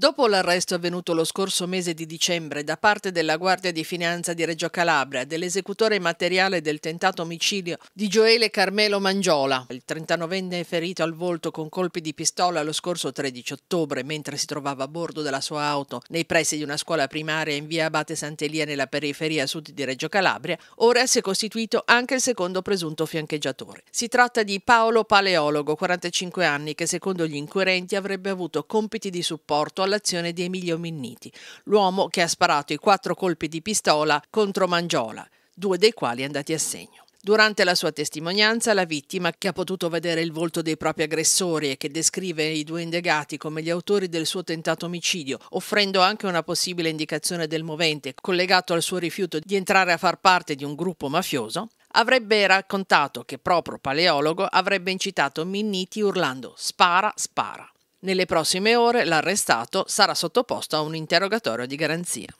Dopo l'arresto avvenuto lo scorso mese di dicembre da parte della Guardia di Finanza di Reggio Calabria dell'esecutore materiale del tentato omicidio di Gioele Carmelo Mangiola, il 39enne ferito al volto con colpi di pistola lo scorso 13 ottobre mentre si trovava a bordo della sua auto nei pressi di una scuola primaria in via Abate Sant'Elia nella periferia sud di Reggio Calabria, ora si è costituito anche il secondo presunto fiancheggiatore. Si tratta di Paolo Paleologo, 45 anni, che secondo gli inquirenti avrebbe avuto compiti di supporto alla l'azione di Emilio Minniti, l'uomo che ha sparato i quattro colpi di pistola contro Mangiola, due dei quali andati a segno. Durante la sua testimonianza, la vittima, che ha potuto vedere il volto dei propri aggressori e che descrive i due indagati come gli autori del suo tentato omicidio, offrendo anche una possibile indicazione del movente collegato al suo rifiuto di entrare a far parte di un gruppo mafioso, avrebbe raccontato che proprio Paleologo avrebbe incitato Minniti urlando spara, spara. Nelle prossime ore l'arrestato sarà sottoposto a un interrogatorio di garanzia.